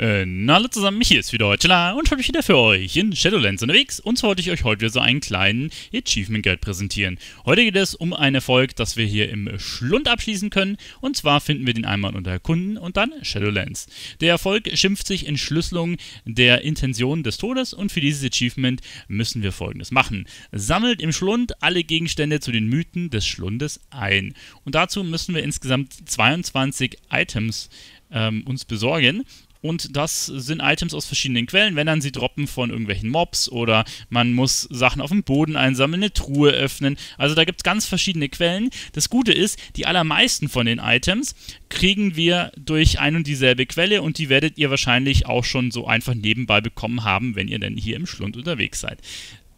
Äh, na, hallo zusammen, mich hier ist wieder Heuchela und heute wieder für euch in Shadowlands unterwegs und zwar wollte ich euch heute wieder so einen kleinen Achievement Guide präsentieren. Heute geht es um einen Erfolg, das wir hier im Schlund abschließen können und zwar finden wir den einmal unter Kunden und dann Shadowlands. Der Erfolg schimpft sich Entschlüsselung der Intention des Todes und für dieses Achievement müssen wir folgendes machen. Sammelt im Schlund alle Gegenstände zu den Mythen des Schlundes ein und dazu müssen wir insgesamt 22 Items ähm, uns besorgen und das sind Items aus verschiedenen Quellen. Wenn dann sie droppen von irgendwelchen Mobs oder man muss Sachen auf dem Boden einsammeln, eine Truhe öffnen. Also da gibt es ganz verschiedene Quellen. Das Gute ist, die allermeisten von den Items kriegen wir durch ein und dieselbe Quelle und die werdet ihr wahrscheinlich auch schon so einfach nebenbei bekommen haben, wenn ihr denn hier im Schlund unterwegs seid.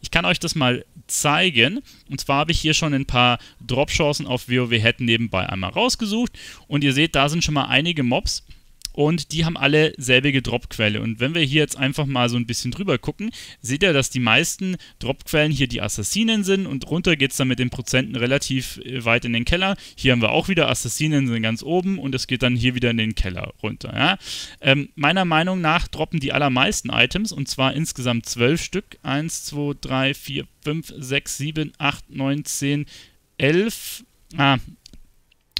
Ich kann euch das mal zeigen. Und zwar habe ich hier schon ein paar Drop-Chancen auf WoW Head nebenbei einmal rausgesucht. Und ihr seht, da sind schon mal einige Mobs und die haben alle selbige Dropquelle. Und wenn wir hier jetzt einfach mal so ein bisschen drüber gucken, seht ihr, dass die meisten Dropquellen hier die Assassinen sind und runter geht es dann mit den Prozenten relativ äh, weit in den Keller. Hier haben wir auch wieder Assassinen sind ganz oben und es geht dann hier wieder in den Keller runter. Ja? Ähm, meiner Meinung nach droppen die allermeisten Items und zwar insgesamt 12 Stück. 1, 2, 3, 4, 5, 6, 7, 8, 9, 10, 11. Ah,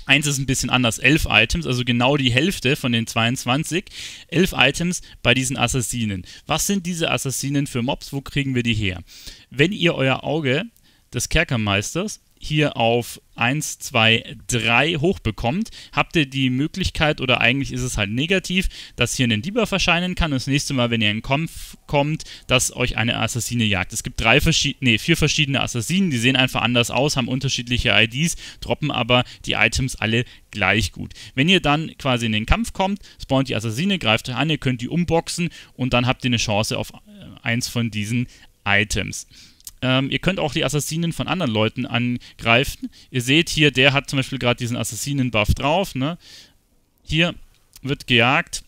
Eins ist ein bisschen anders, 11 Items, also genau die Hälfte von den 22. 11 Items bei diesen Assassinen. Was sind diese Assassinen für Mobs? Wo kriegen wir die her? Wenn ihr euer Auge des Kerkermeisters hier auf 1, 2, 3 hochbekommt, habt ihr die Möglichkeit, oder eigentlich ist es halt negativ, dass hier ein Dieber erscheinen kann und das nächste Mal, wenn ihr in Kampf kommt, dass euch eine Assassine jagt. Es gibt drei verschiedene, nee, vier verschiedene Assassinen, die sehen einfach anders aus, haben unterschiedliche IDs, droppen aber die Items alle gleich gut. Wenn ihr dann quasi in den Kampf kommt, spawnt die Assassine, greift euch an, ihr könnt die umboxen und dann habt ihr eine Chance auf äh, eins von diesen Items. Ähm, ihr könnt auch die Assassinen von anderen Leuten angreifen. Ihr seht hier, der hat zum Beispiel gerade diesen Assassinen-Buff drauf. Ne? Hier wird gejagt.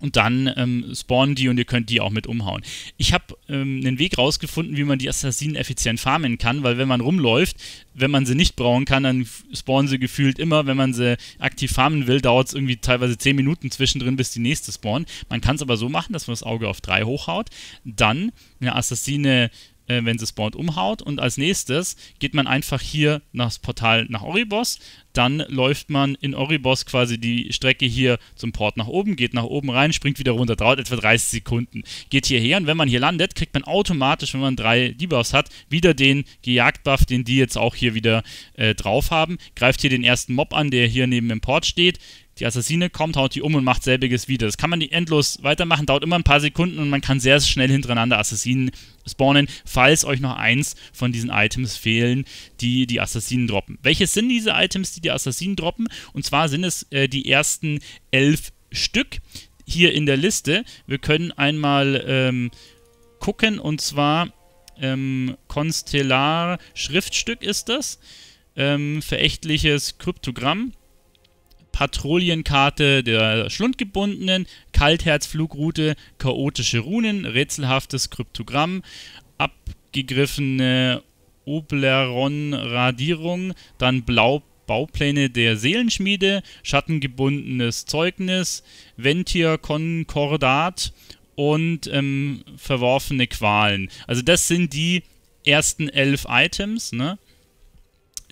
Und dann ähm, spawnen die und ihr könnt die auch mit umhauen. Ich habe ähm, einen Weg rausgefunden, wie man die Assassinen effizient farmen kann, weil wenn man rumläuft, wenn man sie nicht brauchen kann, dann spawnen sie gefühlt immer. Wenn man sie aktiv farmen will, dauert es irgendwie teilweise 10 Minuten zwischendrin, bis die nächste spawnen. Man kann es aber so machen, dass man das Auge auf 3 hochhaut, dann eine Assassine äh, wenn sie spawnt, umhaut. Und als nächstes geht man einfach hier nach das Portal nach Oribos. Dann läuft man in Oribos quasi die Strecke hier zum Port nach oben, geht nach oben rein, springt wieder runter, dauert etwa 30 Sekunden. Geht hierher und wenn man hier landet, kriegt man automatisch, wenn man drei Debuffs hat, wieder den Gejagdbuff, den die jetzt auch hier wieder äh, drauf haben. Greift hier den ersten Mob an, der hier neben dem Port steht, die Assassine kommt, haut die um und macht selbiges wieder. Das kann man die endlos weitermachen, dauert immer ein paar Sekunden und man kann sehr schnell hintereinander Assassinen spawnen, falls euch noch eins von diesen Items fehlen, die die Assassinen droppen. Welches sind diese Items, die die Assassinen droppen? Und zwar sind es äh, die ersten elf Stück hier in der Liste. Wir können einmal ähm, gucken und zwar ähm, Constellar Schriftstück ist das. Ähm, verächtliches Kryptogramm. Patrouillenkarte der Schlundgebundenen, Kaltherzflugroute, chaotische Runen, rätselhaftes Kryptogramm, abgegriffene Obleron-Radierung, dann Blau Baupläne der Seelenschmiede, schattengebundenes Zeugnis, ventier konkordat und ähm, verworfene Qualen. Also das sind die ersten elf Items, ne?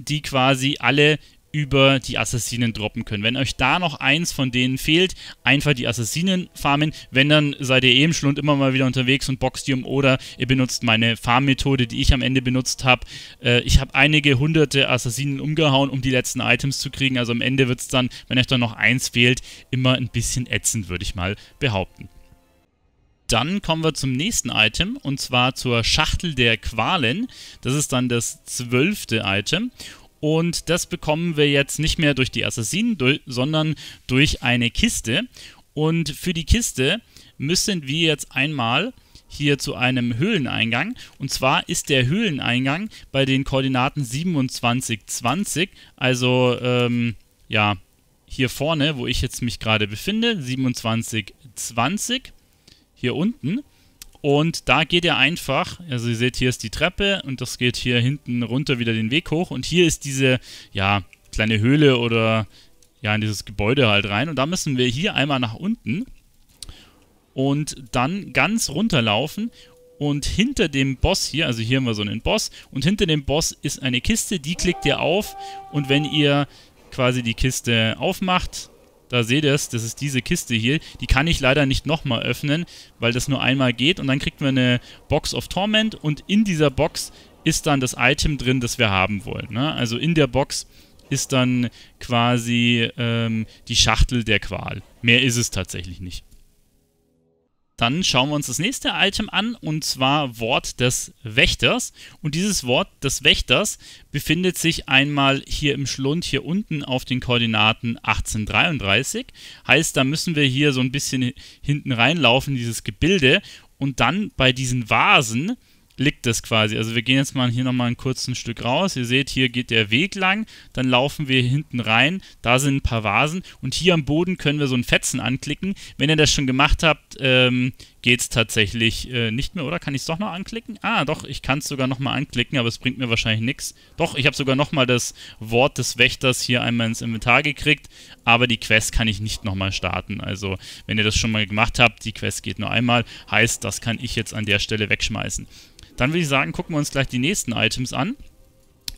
die quasi alle über die Assassinen droppen können. Wenn euch da noch eins von denen fehlt, einfach die Assassinen farmen. Wenn, dann seid ihr eben schon Schlund immer mal wieder unterwegs und boxt die um oder ihr benutzt meine Farmmethode, die ich am Ende benutzt habe. Äh, ich habe einige hunderte Assassinen umgehauen, um die letzten Items zu kriegen. Also am Ende wird es dann, wenn euch da noch eins fehlt, immer ein bisschen ätzend, würde ich mal behaupten. Dann kommen wir zum nächsten Item und zwar zur Schachtel der Qualen. Das ist dann das zwölfte Item und das bekommen wir jetzt nicht mehr durch die Assassinen, sondern durch eine Kiste. Und für die Kiste müssen wir jetzt einmal hier zu einem Höhleneingang. Und zwar ist der Höhleneingang bei den Koordinaten 27, 20. Also, ähm, ja, hier vorne, wo ich jetzt mich gerade befinde, 27, 20. Hier unten. Und da geht ihr einfach, also ihr seht, hier ist die Treppe und das geht hier hinten runter wieder den Weg hoch. Und hier ist diese, ja, kleine Höhle oder, ja, in dieses Gebäude halt rein. Und da müssen wir hier einmal nach unten und dann ganz runterlaufen. Und hinter dem Boss hier, also hier haben wir so einen Boss, und hinter dem Boss ist eine Kiste, die klickt ihr auf. Und wenn ihr quasi die Kiste aufmacht, da seht ihr es, das ist diese Kiste hier. Die kann ich leider nicht nochmal öffnen, weil das nur einmal geht. Und dann kriegt man eine Box of Torment und in dieser Box ist dann das Item drin, das wir haben wollen. Ne? Also in der Box ist dann quasi ähm, die Schachtel der Qual. Mehr ist es tatsächlich nicht. Dann schauen wir uns das nächste Item an und zwar Wort des Wächters. Und dieses Wort des Wächters befindet sich einmal hier im Schlund hier unten auf den Koordinaten 1833. Heißt, da müssen wir hier so ein bisschen hinten reinlaufen, dieses Gebilde. Und dann bei diesen Vasen liegt es quasi. Also wir gehen jetzt mal hier nochmal ein kurzes Stück raus. Ihr seht, hier geht der Weg lang, dann laufen wir hinten rein, da sind ein paar Vasen und hier am Boden können wir so einen Fetzen anklicken. Wenn ihr das schon gemacht habt, ähm, geht es tatsächlich äh, nicht mehr, oder? Kann ich es doch noch anklicken? Ah, doch, ich kann es sogar nochmal anklicken, aber es bringt mir wahrscheinlich nichts. Doch, ich habe sogar nochmal das Wort des Wächters hier einmal ins Inventar gekriegt, aber die Quest kann ich nicht nochmal starten. Also, wenn ihr das schon mal gemacht habt, die Quest geht nur einmal, heißt, das kann ich jetzt an der Stelle wegschmeißen. Dann würde ich sagen, gucken wir uns gleich die nächsten Items an.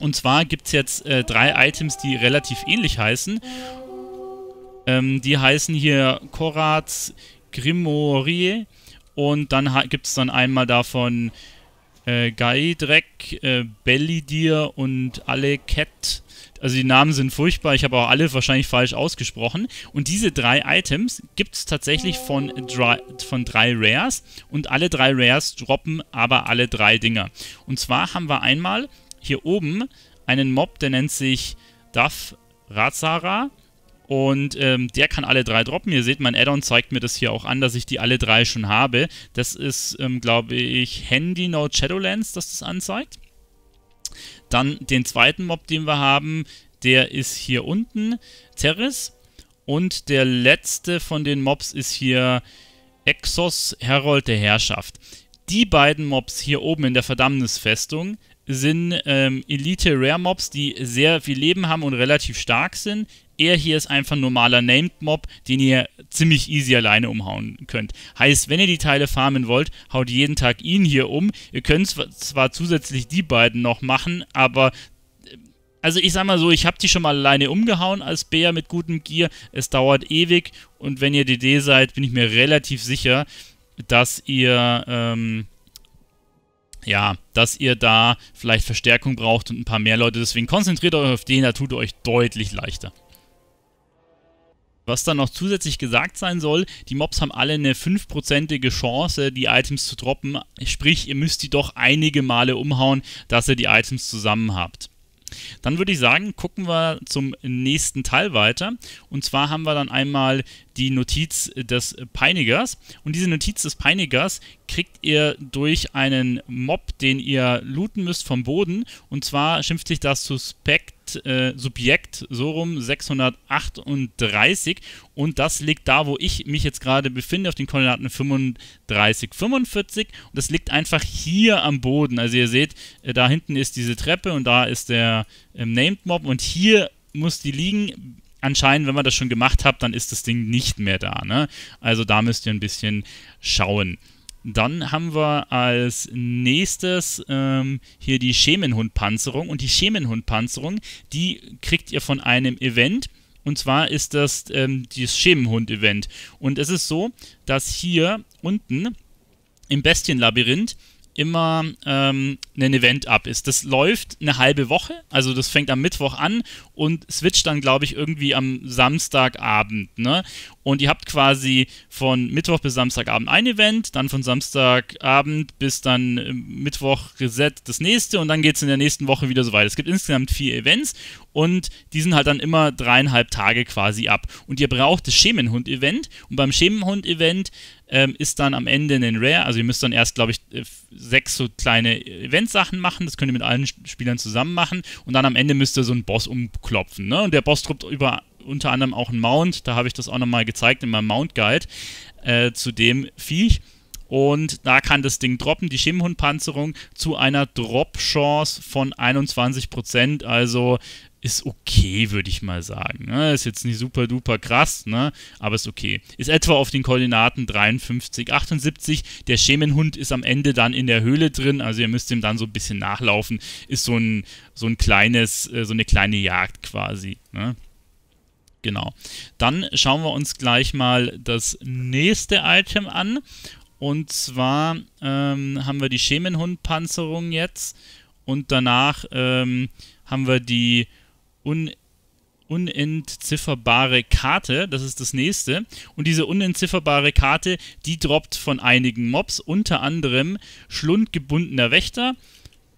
Und zwar gibt es jetzt äh, drei Items, die relativ ähnlich heißen. Ähm, die heißen hier Korats Grimorie und dann gibt es dann einmal davon äh, Gaidrek, äh, Bellidir und Aleket. Also die Namen sind furchtbar, ich habe auch alle wahrscheinlich falsch ausgesprochen. Und diese drei Items gibt es tatsächlich von von drei Rares. Und alle drei Rares droppen aber alle drei Dinger. Und zwar haben wir einmal hier oben einen Mob, der nennt sich Duff Razara. Und ähm, der kann alle drei droppen. Ihr seht, mein Addon zeigt mir das hier auch an, dass ich die alle drei schon habe. Das ist, ähm, glaube ich, Handy Note Shadowlands, das das anzeigt. Dann den zweiten Mob, den wir haben, der ist hier unten, Terris. Und der letzte von den Mobs ist hier Exos Herold der Herrschaft. Die beiden Mobs hier oben in der Verdammnisfestung sind ähm, Elite Rare Mobs, die sehr viel Leben haben und relativ stark sind. Er hier ist einfach ein normaler Named Mob, den ihr ziemlich easy alleine umhauen könnt. Heißt, wenn ihr die Teile farmen wollt, haut jeden Tag ihn hier um. Ihr könnt zwar zusätzlich die beiden noch machen, aber äh, also ich sag mal so, ich habe die schon mal alleine umgehauen als Bär mit gutem Gear. Es dauert ewig und wenn ihr DD seid, bin ich mir relativ sicher, dass ihr ähm, ja, dass ihr da vielleicht Verstärkung braucht und ein paar mehr Leute. Deswegen konzentriert euch auf den, da tut ihr euch deutlich leichter. Was dann noch zusätzlich gesagt sein soll, die Mobs haben alle eine 5% Chance, die Items zu droppen, sprich ihr müsst die doch einige Male umhauen, dass ihr die Items zusammen habt. Dann würde ich sagen, gucken wir zum nächsten Teil weiter. Und zwar haben wir dann einmal die Notiz des Peinigers. Und diese Notiz des Peinigers kriegt ihr durch einen Mob, den ihr looten müsst vom Boden. Und zwar schimpft sich das Suspect Markt, äh, Subjekt, so rum, 638. Und das liegt da, wo ich mich jetzt gerade befinde, auf den Koordinaten 35, 45. Und das liegt einfach hier am Boden. Also ihr seht, äh, da hinten ist diese Treppe und da ist der ähm, Named Mob. Und hier muss die liegen anscheinend, wenn man das schon gemacht hat, dann ist das Ding nicht mehr da. Ne? Also da müsst ihr ein bisschen schauen. Dann haben wir als nächstes ähm, hier die Schemenhundpanzerung. Und die Schemenhundpanzerung, die kriegt ihr von einem Event. Und zwar ist das ähm, das Schemenhund-Event. Und es ist so, dass hier unten im Bestienlabyrinth immer ähm, ein Event ab ist. Das läuft eine halbe Woche, also das fängt am Mittwoch an und switcht dann, glaube ich, irgendwie am Samstagabend. Ne? Und ihr habt quasi von Mittwoch bis Samstagabend ein Event, dann von Samstagabend bis dann ähm, Mittwoch Reset das nächste und dann geht es in der nächsten Woche wieder so weiter. Es gibt insgesamt vier Events und die sind halt dann immer dreieinhalb Tage quasi ab. Und ihr braucht das Schemenhund-Event und beim Schemenhund-Event ähm, ist dann am Ende ein Rare. Also ihr müsst dann erst, glaube ich, äh, sechs so kleine Eventsachen machen. Das könnt ihr mit allen Spielern zusammen machen. Und dann am Ende müsst ihr so einen Boss umklopfen. Ne? Und der Boss drückt über unter anderem auch einen Mount. Da habe ich das auch nochmal gezeigt in meinem Mount-Guide äh, zu dem Viech. Und da kann das Ding droppen, die Schimmenhund-Panzerung, zu einer Drop-Chance von 21%. Also ist okay, würde ich mal sagen. Ne? Ist jetzt nicht super duper krass, ne? aber ist okay. Ist etwa auf den Koordinaten 53, 78. Der Schemenhund ist am Ende dann in der Höhle drin, also ihr müsst ihm dann so ein bisschen nachlaufen. Ist so ein, so ein kleines, äh, so eine kleine Jagd quasi. Ne? Genau. Dann schauen wir uns gleich mal das nächste Item an. Und zwar ähm, haben wir die Schemenhund-Panzerung jetzt und danach ähm, haben wir die un unentzifferbare Karte, das ist das nächste. Und diese unentzifferbare Karte, die droppt von einigen Mobs, unter anderem Schlundgebundener Wächter.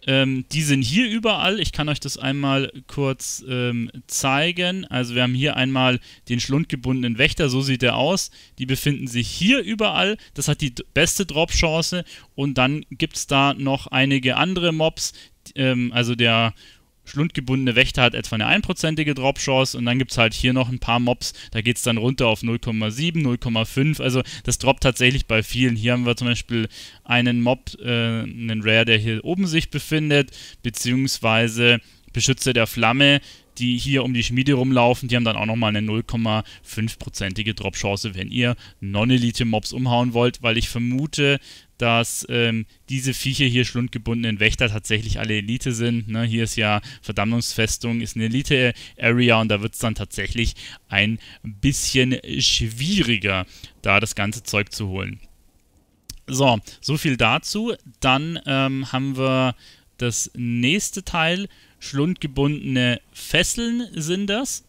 Ähm, die sind hier überall. Ich kann euch das einmal kurz ähm, zeigen. Also wir haben hier einmal den schlundgebundenen Wächter, so sieht er aus. Die befinden sich hier überall. Das hat die beste Drop-Chance. Und dann gibt es da noch einige andere Mobs. Ähm, also der schlundgebundene Wächter hat etwa eine einprozentige Drop-Chance und dann gibt es halt hier noch ein paar Mobs, da geht es dann runter auf 0,7, 0,5. Also das droppt tatsächlich bei vielen. Hier haben wir zum Beispiel einen Mob, äh, einen Rare, der hier oben sich befindet, beziehungsweise Beschützer der Flamme, die hier um die Schmiede rumlaufen, die haben dann auch nochmal eine 0,5%ige prozentige Drop-Chance, wenn ihr Non-Elite-Mobs umhauen wollt, weil ich vermute, dass ähm, diese Viecher hier schlundgebundenen Wächter tatsächlich alle Elite sind. Ne, hier ist ja Verdammungsfestung, ist eine Elite-Area und da wird es dann tatsächlich ein bisschen schwieriger, da das ganze Zeug zu holen. So, so viel dazu. Dann ähm, haben wir das nächste Teil schlundgebundene Fesseln sind das.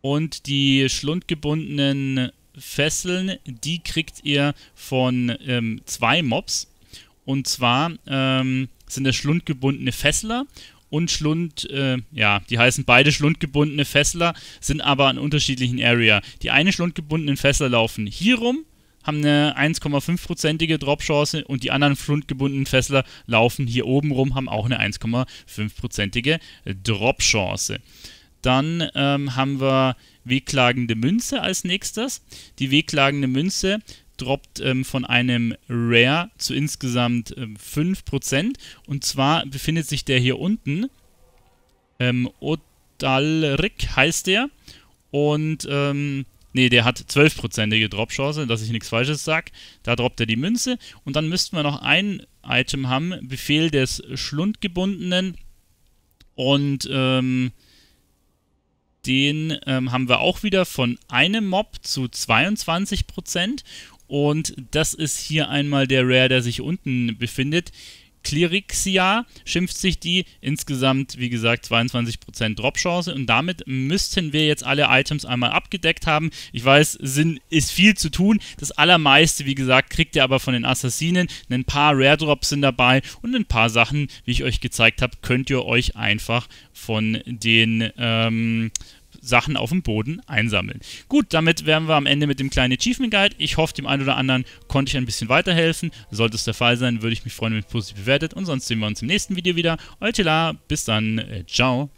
Und die schlundgebundenen Fesseln, die kriegt ihr von ähm, zwei Mobs. Und zwar ähm, sind das schlundgebundene Fessler und Schlund, äh, ja, die heißen beide schlundgebundene Fessler, sind aber an unterschiedlichen Area. Die eine schlundgebundenen Fessler laufen hier rum haben eine 1,5-prozentige Dropchance und die anderen flundgebundenen Fessler laufen hier oben rum, haben auch eine 1,5-prozentige Dropchance. Dann ähm, haben wir wehklagende Münze als nächstes. Die wehklagende Münze droppt ähm, von einem Rare zu insgesamt ähm, 5%. Und zwar befindet sich der hier unten. Ähm, Odalrik heißt der. Und ähm, Nee, der hat 12%ige Drop-Chance, dass ich nichts Falsches sage. Da droppt er die Münze. Und dann müssten wir noch ein Item haben: Befehl des Schlundgebundenen. Und ähm, den ähm, haben wir auch wieder von einem Mob zu 22%. Und das ist hier einmal der Rare, der sich unten befindet. Klerixia schimpft sich die. Insgesamt, wie gesagt, 22% Drop-Chance. Und damit müssten wir jetzt alle Items einmal abgedeckt haben. Ich weiß, Sinn ist viel zu tun. Das allermeiste, wie gesagt, kriegt ihr aber von den Assassinen. Ein paar Rare-Drops sind dabei und ein paar Sachen, wie ich euch gezeigt habe, könnt ihr euch einfach von den ähm, Sachen auf dem Boden einsammeln. Gut, damit wären wir am Ende mit dem kleinen Achievement Guide. Ich hoffe, dem einen oder anderen konnte ich ein bisschen weiterhelfen. Sollte es der Fall sein, würde ich mich freuen, wenn ihr positiv bewertet. Und sonst sehen wir uns im nächsten Video wieder. Euer Tila, bis dann. Äh, ciao.